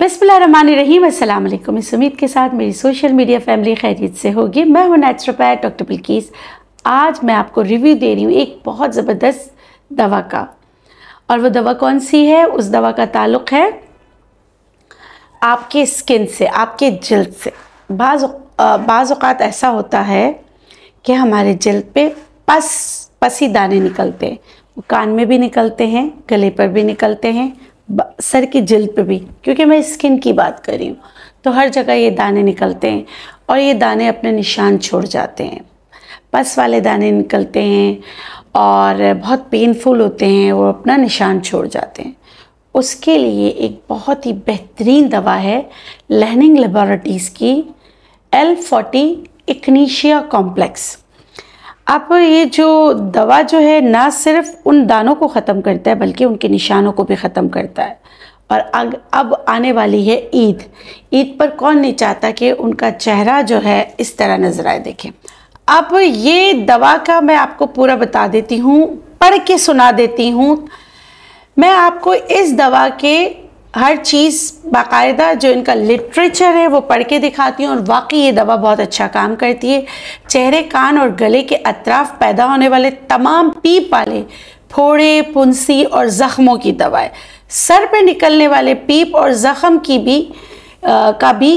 बसमीम अल्लाम इस उम्मीद के साथ मेरी सोशल मीडिया फैमिली खैरियत से होगी मैं हूँ नेचुरोपैथ डॉक्टर बिल्कीस आज मैं आपको रिव्यू दे रही हूँ एक बहुत ज़बरदस्त दवा का और वो दवा कौन सी है उस दवा का ताल्लुक़ है आपके स्किन से आपके जल्द से बाज़ बाज़ात ऐसा होता है कि हमारे जल्द पर पस पसी दाने निकलते हैं कान में भी निकलते हैं गले पर भी निकलते हैं सर की जल्द पे भी क्योंकि मैं स्किन की बात कर रही हूँ तो हर जगह ये दाने निकलते हैं और ये दाने अपने निशान छोड़ जाते हैं पस वाले दाने निकलते हैं और बहुत पेनफुल होते हैं वो अपना निशान छोड़ जाते हैं उसके लिए एक बहुत ही बेहतरीन दवा है लहनिंग लेबॉरटीज़ की एल फोर्टी इकनीशिया कॉम्प्लेक्स अब ये जो दवा जो है ना सिर्फ उन दानों को ख़त्म करता है बल्कि उनके निशानों को भी ख़त्म करता है और अग, अब आने वाली है ईद ईद पर कौन नहीं चाहता कि उनका चेहरा जो है इस तरह नज़र आए देखें अब ये दवा का मैं आपको पूरा बता देती हूँ पढ़ के सुना देती हूँ मैं आपको इस दवा के हर चीज़ बाकायदा जो इनका लिटरेचर है वो पढ़ के दिखाती हूँ और वाकई ये दवा बहुत अच्छा काम करती है चेहरे कान और गले के अतराफ पैदा होने वाले तमाम पीप वाले फोड़े पुंसी और ज़ख्मों की दवाएँ सर पे निकलने वाले पीप और ज़ख़म की भी आ, का भी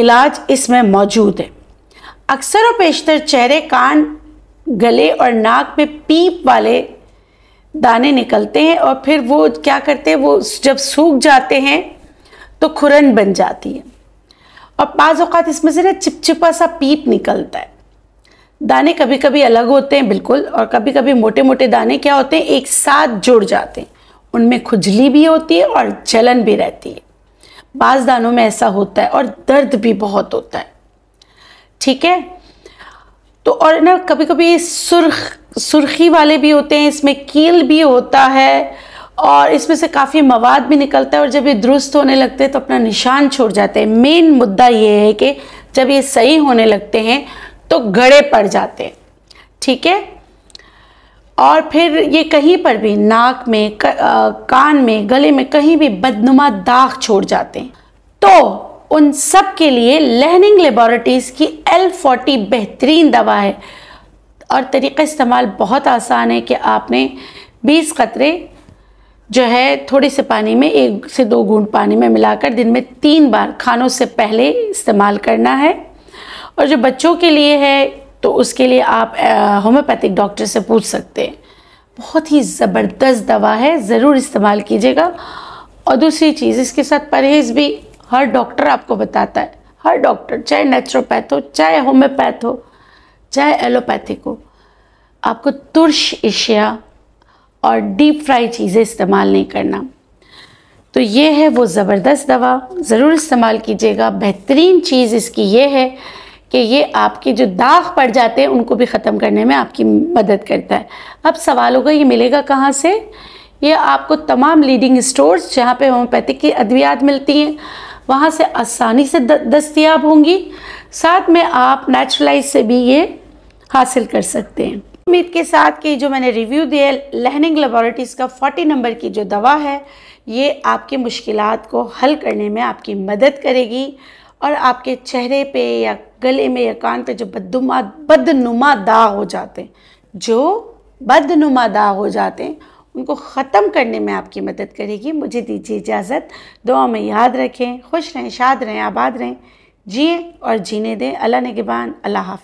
इलाज इसमें मौजूद है अक्सर और बेशतर चेहरे कान गले और नाक में पीप वाले दाने निकलते हैं और फिर वो क्या करते हैं वो जब सूख जाते हैं तो खुरन बन जाती है और बाज़ अवत इसमें से ना चिपचिपा सा पीप निकलता है दाने कभी कभी अलग होते हैं बिल्कुल और कभी कभी मोटे मोटे दाने क्या होते हैं एक साथ जुड़ जाते हैं उनमें खुजली भी होती है और जलन भी रहती है बाज़ दानों में ऐसा होता है और दर्द भी बहुत होता है ठीक है तो और ना कभी कभी सुर्ख सुर्खी वाले भी होते हैं इसमें कील भी होता है और इसमें से काफ़ी मवाद भी निकलता है और जब ये दुरुस्त होने लगते हैं तो अपना निशान छोड़ जाते हैं मेन मुद्दा ये है कि जब ये सही होने लगते हैं तो गड़े पड़ जाते हैं ठीक है और फिर ये कहीं पर भी नाक में क, आ, कान में गले में कहीं भी बदनुमा दाग छोड़ जाते हैं तो उन सब के लिए लर्निंग लेबॉरटरीज़ की एल फोर्टी बेहतरीन दवा है और तरीक़ा इस्तेमाल बहुत आसान है कि आपने 20 कतरे जो है थोड़े से पानी में एक से दो घूंट पानी में मिलाकर दिन में तीन बार खानों से पहले इस्तेमाल करना है और जो बच्चों के लिए है तो उसके लिए आप होम्योपैथिक डॉक्टर से पूछ सकते हैं बहुत ही ज़बरदस्त दवा है ज़रूर इस्तेमाल कीजिएगा और दूसरी चीज़ इसके साथ परहेज़ भी हर डॉक्टर आपको बताता है हर डॉक्टर चाहे नेचुरोपैथ हो चाहे होम्योपैथ हो चाहे एलोपैथिक हो आपको तुर्श एशिया और डीप फ्राई चीज़ें इस्तेमाल नहीं करना तो ये है वो ज़बरदस्त दवा ज़रूर इस्तेमाल कीजिएगा बेहतरीन चीज़ इसकी ये है कि ये आपके जो दाग पड़ जाते हैं उनको भी ख़त्म करने में आपकी मदद करता है अब सवाल होगा ये मिलेगा कहाँ से ये आपको तमाम लीडिंग स्टोर्स जहाँ पे होम्योपैथिक की अद्वियात मिलती हैं वहाँ से आसानी से दस्तियाब होंगी साथ में आप नेचुरलाइज से भी ये हासिल कर सकते हैं उम्मीद के साथ कि जो मैंने रिव्यू दिया लहनिंग लेबॉरेटरीज़ का 40 नंबर की जो दवा है ये आपकी मुश्किल को हल करने में आपकी मदद करेगी और आपके चेहरे पे या गले में या कान पे जो बदनुमा बदनुमा हो जाते हैं जो बदनुमा दाग हो जाते हैं उनको ख़त्म करने में आपकी मदद करेगी मुझे दीजिए इजाज़त दुआ में याद रखें खुश रहें शाद रहें आबाद रहें जिए और जीने दें अल्लाह नगबान अल्लाह हाफ